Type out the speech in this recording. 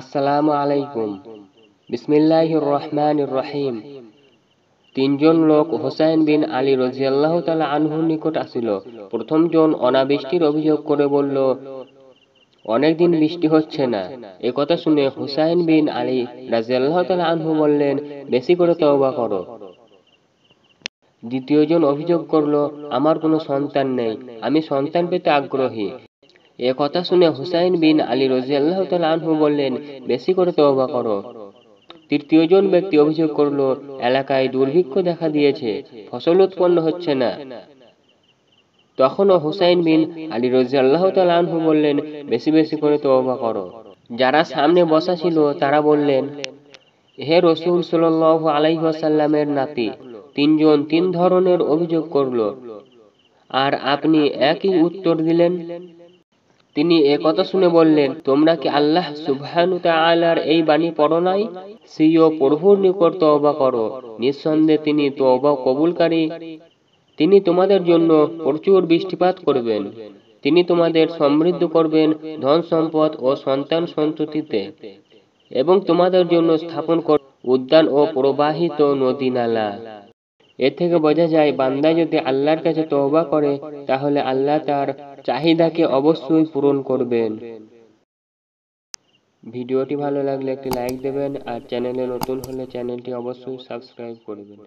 আসসালামু আলাইকুম বিসমিল্লাহ রহমান রহিম তিনজন লোক হোসাইন বিন আলী রজিয়াল্লাহ তালা আনহুর নিকট আসিল প্রথমজন অনাবৃষ্টির অভিযোগ করে বলল অনেক দিন বৃষ্টি হচ্ছে না এ কথা শুনে হুসাইন বিন আলী রাজিয়াল্লাহ তালা আনহু বললেন বেশি করে তওবা করো দ্বিতীয়জন অভিযোগ করল আমার কোনো সন্তান নেই আমি সন্তান পেতে আগ্রহী এ কথা শুনে হুসাইন বিন আলী রজিয়াল্লাহ তালহু বললেন বেশি করে তওবা করো তৃতীয় জন ব্যক্তি অভিযোগ করল এলাকায় দুর্ভিক্ষ দেখা দিয়েছে ফসল উৎপন্ন হচ্ছে না তখনও হুসাইন বিন আলী রজিয়াল্লাহ আনহু বললেন বেশি বেশি করে তওবা করো যারা সামনে বসা ছিল তারা বললেন হে রসুল সাল আলাইসাল্লামের নাতি তিনজন তিন ধরনের অভিযোগ করল আর আপনি একই উত্তর দিলেন তিনি এ কথা শুনে বললেন তোমরা কি আল্লাহ সুবহানু তাআলার এই বাণী পড়ো নাই সিও প্রভুর নিকট তওবা করো নিঃসন্দেহে তিনি তওবা কবুলকারী তিনি তোমাদের জন্য প্রচুর বৃষ্টিপাত করবেন তিনি তোমাদের সমৃদ্ধ করবেন ধন সম্পদ ও সন্তান সন্ততিতে এবং তোমাদের জন্য স্থাপন কর উদ্যান ও প্রবাহিত নদী নালা এ থেকে বোঝা যায় বান্দা যদি আল্লাহর কাছে তওবা করে তাহলে আল্লাহ তার চাহিদাকে অবশ্যই পূরণ করবেন ভিডিওটি ভালো লাগলে একটি লাইক দেবেন আর চ্যানেলে নতুন হলে চ্যানেলটি অবশ্যই সাবস্ক্রাইব করবেন